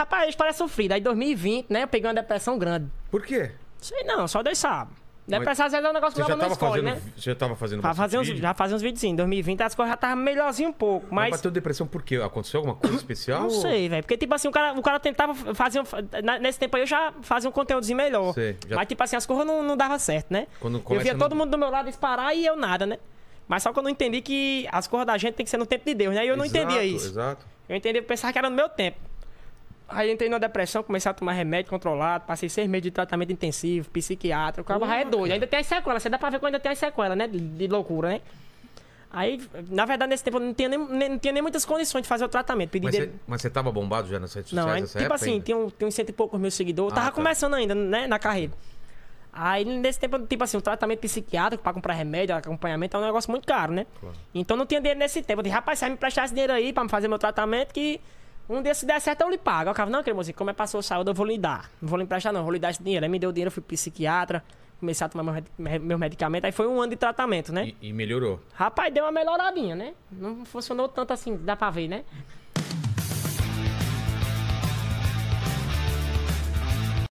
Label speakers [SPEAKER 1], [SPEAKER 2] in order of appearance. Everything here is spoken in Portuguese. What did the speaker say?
[SPEAKER 1] Rapaz, parece é sofrido. Aí em 2020, né, eu peguei uma depressão grande. Por quê? Sei não, só Deus sabe. Depressão às é um negócio que você não fazendo, né? Você já tava fazendo já fazia uns, vídeo? Já fazia uns vídeos Em 2020 as coisas já estavam melhorzinho um pouco, mas... mas... bateu depressão por quê? Aconteceu alguma coisa especial? Não ou... sei, velho. Porque, tipo assim, o cara, o cara tentava fazer... Um... Nesse tempo aí eu já fazia um conteúdozinho melhor. Sei, já... Mas, tipo assim, as coisas não, não dava certo, né? Quando eu via todo mundo do meu lado disparar e eu nada, né? Mas só que eu não entendi que as coisas da gente tem que ser no tempo de Deus, né? E eu não entendia isso. Exato, Eu entendi, eu pensava que era no meu tempo. Aí entrei numa depressão, comecei a tomar remédio controlado, passei seis meses de tratamento intensivo, psiquiátrico o cara é doido. Ainda tem as sequelas, você dá pra ver que ainda tem as sequelas, né? De, de loucura, né? Aí, na verdade, nesse tempo eu não tinha nem, nem não tinha nem muitas condições de fazer o tratamento. Pedi mas, você, mas você tava bombado já nas redes sociais não, aí, Tipo época, assim, tinha, um, tinha uns cento e poucos meus seguidores. tava ah, tá. começando ainda, né, na carreira. Aí, nesse tempo, tipo assim, o tratamento psiquiátrico pra comprar remédio, acompanhamento, é um negócio muito caro, né? Claro. Então, não tinha dinheiro nesse tempo. Eu disse, rapaz, se me prestar esse dinheiro aí pra me fazer meu tratamento, que um dia, se der certo, eu lhe pago. Eu ficava, não, querido como é passou saúde, eu vou lhe dar. Não vou lhe emprestar, não. Vou lhe dar esse dinheiro. Aí me deu dinheiro, fui psiquiatra. Comecei a tomar meus meu medicamentos. Aí foi um ano de tratamento, né? E, e melhorou. Rapaz, deu uma melhoradinha, né? Não funcionou tanto assim, dá pra ver, né?